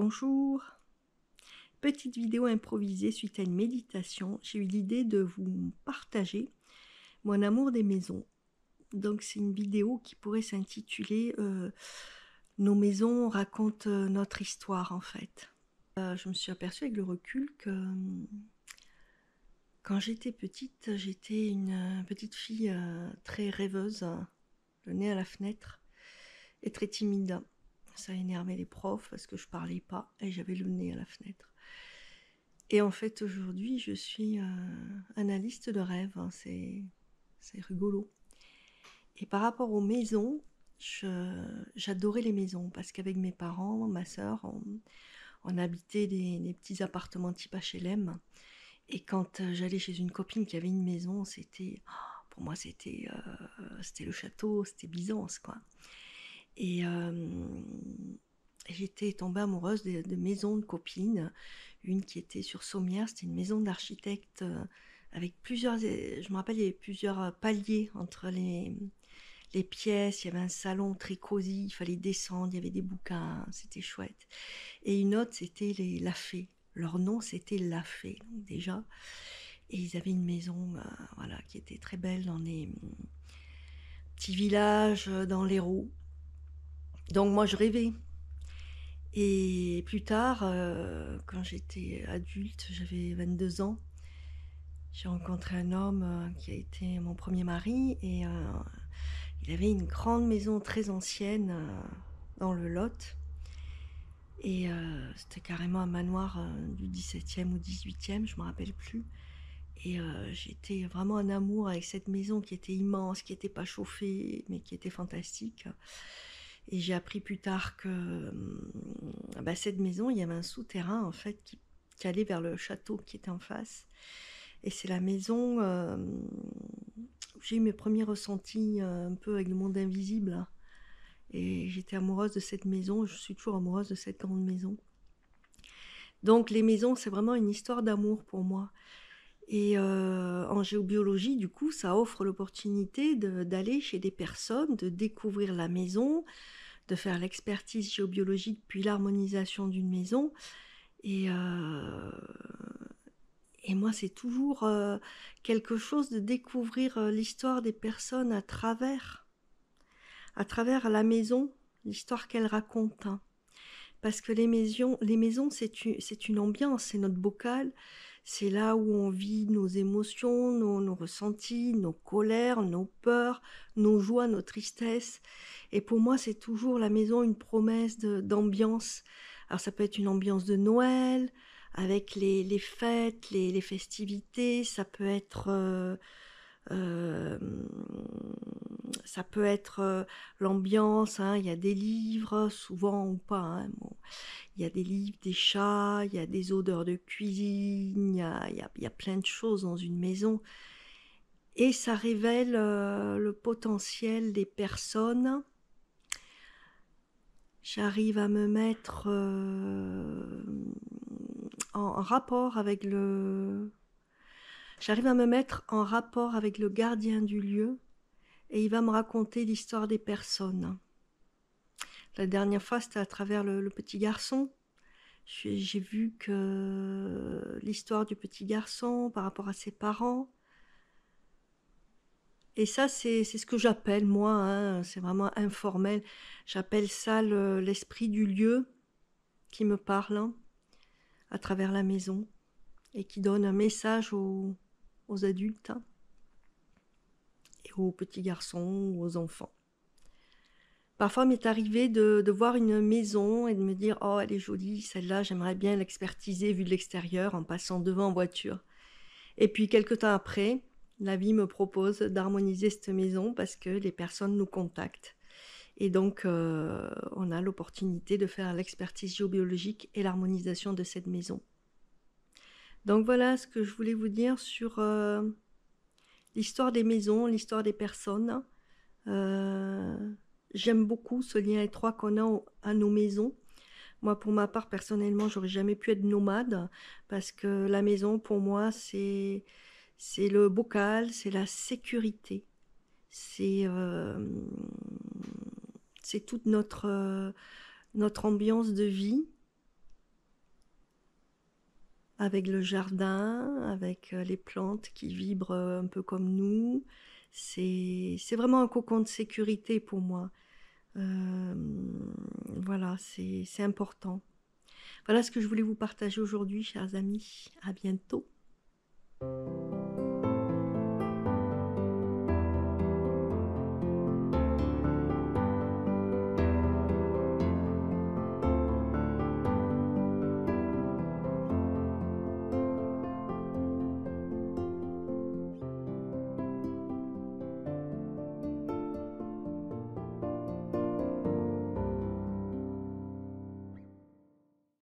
Bonjour Petite vidéo improvisée suite à une méditation, j'ai eu l'idée de vous partager mon amour des maisons. Donc c'est une vidéo qui pourrait s'intituler euh, Nos maisons racontent euh, notre histoire en fait. Euh, je me suis aperçue avec le recul que hum, quand j'étais petite, j'étais une petite fille très rêveuse, le nez à la fenêtre et très timide. Ça énervait les profs parce que je parlais pas et j'avais le nez à la fenêtre. Et en fait, aujourd'hui, je suis euh, analyste de rêve. Hein, c'est rigolo. Et par rapport aux maisons, j'adorais les maisons parce qu'avec mes parents, ma sœur, on, habitait des, petits appartements type HLM. Et quand euh, j'allais chez une copine qui avait une maison, c'était oh, pour moi c'était euh, c'était le château, c'était Byzance quoi. Et j'étais tombée amoureuse de, maisons de copines. Une qui était sur Saumière, c'était une maison d'architecte euh, avec plusieurs. Euh, je me rappelle, il y avait plusieurs euh, paliers entre les, les pièces. Il y avait un salon très cosy, il fallait descendre, il y avait des bouquins, c'était chouette. Et une autre, c'était les La Fée. Leur nom, c'était La Fée, déjà. Et ils avaient une maison voilà, qui était très belle dans les petits villages, dans les roues. Donc moi, je rêvais. Et plus tard, euh, quand j'étais adulte, j'avais 22 ans, j'ai rencontré un homme euh, qui a été mon premier mari et euh, il avait une grande maison très ancienne dans le Lot. Et c'était carrément un manoir du 17e ou 18e, je ne me rappelle plus. Et j'étais vraiment en amour avec cette maison qui était immense, qui n'était pas chauffée, mais qui était fantastique. Et j'ai appris plus tard que euh, bah, cette maison, il y avait un souterrain en fait qui, allait vers le château qui était en face. Et c'est la maison euh, où j'ai eu mes premiers ressentis euh, un peu avec le monde invisible. Hein. Et j'étais amoureuse de cette maison, je suis toujours amoureuse de cette grande maison. Donc les maisons, c'est vraiment une histoire d'amour pour moi. Et euh, en géobiologie, du coup, ça offre l'opportunité d'aller chez des personnes, de découvrir la maison, de faire l'expertise géobiologique puis l'harmonisation d'une maison. Et, euh, et moi, c'est toujours euh, quelque chose de découvrir l'histoire des personnes à travers, à travers la maison, l'histoire qu'elle raconte. Hein parce que les maisons, les maisons c'est une, une, ambiance, c'est notre bocal, c'est là où on vit nos émotions, nos, ressentis, nos colères, nos peurs, nos joies, nos tristesses. Et pour moi, c'est toujours la maison une promesse d'ambiance. Alors ça peut être une ambiance de Noël, avec les, fêtes, les, festivités, ça peut être... Euh, euh, ça peut être euh, l'ambiance, hein, il y a des livres, souvent ou pas, hein, il y a des livres, des chats, il y a des odeurs de cuisine, il y a, plein de choses dans une maison. Et ça révèle euh, le potentiel des personnes. J'arrive à me mettre euh, en rapport avec le... J'arrive à me mettre en rapport avec le gardien du lieu et il va me raconter l'histoire des personnes. La dernière fois, c'était à travers le, petit garçon. J'ai vu que l'histoire du petit garçon par rapport à ses parents. Et ça, c'est ce que j'appelle, moi, hein, c'est vraiment informel, j'appelle ça l'esprit du lieu qui me parle hein, à travers la maison et qui donne un message aux, adultes. Hein aux petits garçons ou aux enfants. Parfois, m'est arrivé de, voir une maison et de me dire Oh, elle est jolie, celle-là, j'aimerais bien l'expertiser vu de l'extérieur en passant devant en voiture. Et puis, quelques temps après, la vie me propose d'harmoniser cette maison parce que les personnes nous contactent. Et donc, euh, on a l'opportunité de faire l'expertise géobiologique et l'harmonisation de cette maison. Donc, voilà ce que je voulais vous dire sur. Euh, l'histoire des maisons, l'histoire des personnes. Hein. Euh, j'aime beaucoup ce lien étroit qu'on a à nos maisons. Moi, pour ma part, personnellement, j'aurais jamais pu être nomade parce que la maison, pour moi, c'est le bocal, c'est la sécurité, c'est euh, toute notre euh, notre ambiance de vie avec le jardin, avec euh, les plantes qui vibrent euh, un peu comme nous. C'est vraiment un cocon de sécurité pour moi. Euh, voilà, c'est important. Voilà ce que je voulais vous partager aujourd'hui, chers amis. À bientôt.